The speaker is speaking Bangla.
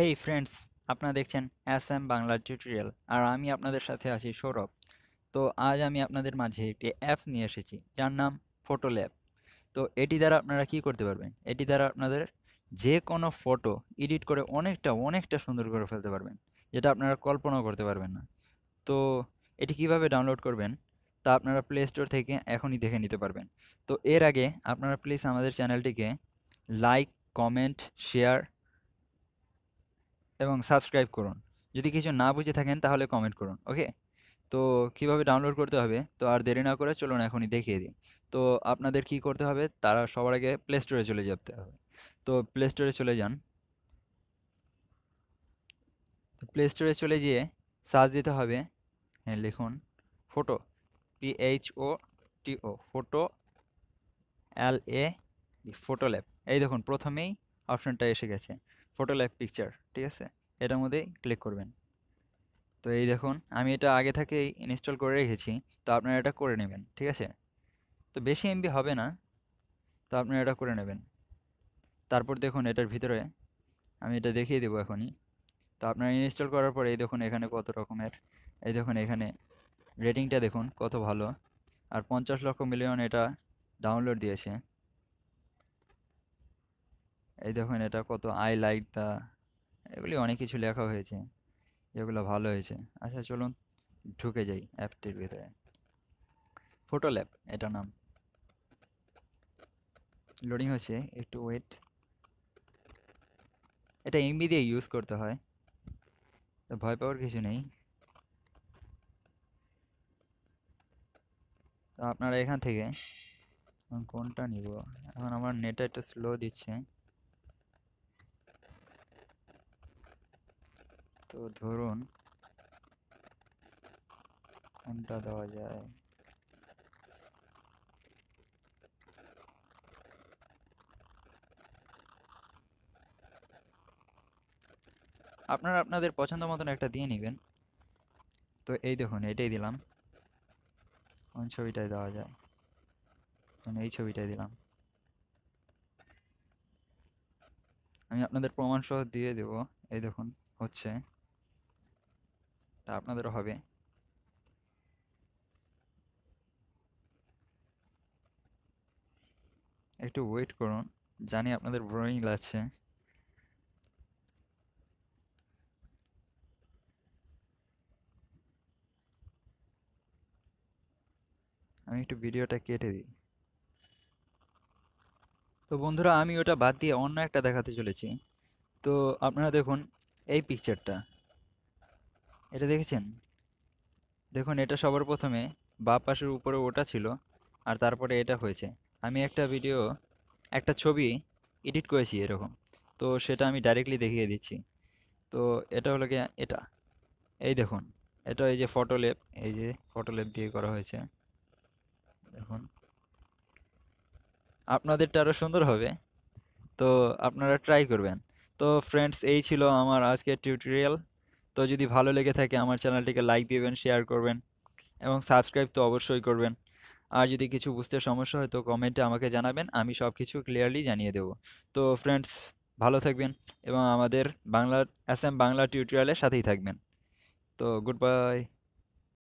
হেই ফ্রেন্ডস আপনারা দেখছেন এস এম বাংলার টিউটোরিয়াল আর আমি আপনাদের সাথে আছি সৌরভ তো আজ আমি আপনাদের মাঝে একটি অ্যাপস নিয়ে এসেছি যার নাম ফটো ল্যাব তো এটি দ্বারা আপনারা কি করতে পারবেন এটি দ্বারা আপনাদের যে কোনো ফটো এডিট করে অনেকটা অনেকটা সুন্দর করে ফেলতে পারবেন যেটা আপনারা কল্পনাও করতে পারবেন না তো এটি কিভাবে ডাউনলোড করবেন তা আপনারা প্লে স্টোর থেকে এখনই দেখে নিতে পারবেন তো এর আগে আপনারা প্লিজ আমাদের চ্যানেলটিকে লাইক কমেন্ট শেয়ার এবং সাবস্ক্রাইব করুন যদি কিছু না বুঝে থাকেন তাহলে কমেন্ট করুন ওকে তো কিভাবে ডাউনলোড করতে হবে তো আর দেরি না করে চলুন এখনই দেখিয়ে দিই তো আপনাদের কি করতে হবে তারা সবার আগে প্লে স্টোরে চলে যেতে হবে তো প্লে স্টোরে চলে যান তো প্লে স্টোরে চলে গিয়ে সার্চ দিতে হবে হ্যাঁ লিখুন photo P H O T O photo L A photo lab এই দেখুন প্রথমেই অপশনটা এসে গেছে ফটো লাইফ পিকচার ঠিক আছে এটার মধ্যে ক্লিক করবেন তো এই দেখুন আমি এটা আগে থেকে ইনস্টল করে রেখেছি তো আপনারা এটা করে নেবেন ঠিক আছে তো বেশি এমবি হবে না তো আপনারা এটা করে নেবেন তারপর দেখুন এটার ভিতরে আমি এটা দেখিয়ে দেবো এখনই তো আপনারা ইনস্টল করার পরে এই দেখুন এখানে কত রকমের এই দেখুন এখানে রেটিংটা দেখুন কত ভালো আর পঞ্চাশ লক্ষ মিলিয়ন এটা ডাউনলোড দিয়েছে এই দেখুন এটা কত আই লাইক দা এগুলি অনেক কিছু লেখা হয়েছে যেগুলো ভালো হয়েছে আচ্ছা চলুন ঢুকে যাই অ্যাপটির ভিতরে ফোটো ল্যাব এটা নাম লোডিং হচ্ছে একটু ওয়েট এটা এমবি দিয়ে ইউজ করতে হয় তো ভয় পাওয়ার কিছু নেই তো আপনারা এখান থেকে কোনটা নিব এখন আমার নেটটা একটু স্লো দিচ্ছে তো ধরুন কোনটা দেওয়া যায় আপনারা আপনাদের পছন্দ মতন একটা দিয়ে নেবেন তো এই দেখুন এটাই দিলাম কোন ছবিটাই দেওয়া যায় এই ছবিটাই দিলাম আমি আপনাদের প্রমাণসহ দিয়ে দেব এই দেখুন হচ্ছে তা আপনাদেরও হবে একটু ওয়েট করুন জানি আপনাদের ব্রয়িং লাগছে আমি একটু ভিডিওটা কেটে দিই তো বন্ধুরা আমি ওটা বাদ দিয়ে অন্য একটা দেখাতে চলেছি তো আপনারা দেখুন এই পিকচারটা এটা দেখেছেন দেখুন এটা সবার প্রথমে বা পাশের উপরে ওটা ছিল আর তারপরে এটা হয়েছে আমি একটা ভিডিও একটা ছবি এডিট করেছি এরকম তো সেটা আমি ডাইরেক্টলি দেখিয়ে দিচ্ছি তো এটা হলো কি এটা এই দেখুন এটা এই যে ফটোলেপ এই যে ফটোলেপ দিয়ে করা হয়েছে দেখুন আপনাদেরটা আরও সুন্দর হবে তো আপনারা ট্রাই করবেন তো ফ্রেন্ডস এই ছিল আমার আজকের টিউটোরিয়াল তো যদি ভালো লেগে থাকে আমার চ্যানেলটিকে লাইক দেবেন শেয়ার করবেন এবং সাবস্ক্রাইব তো অবশ্যই করবেন আর যদি কিছু বুঝতে সমস্যা হয় তো কমেন্টে আমাকে জানাবেন আমি সব কিছু ক্লিয়ারলি জানিয়ে দেব তো ফ্রেন্ডস ভালো থাকবেন এবং আমাদের বাংলার অ্যাসাম বাংলা টিউটোরিয়ালের সাথেই থাকবেন তো গুড বাই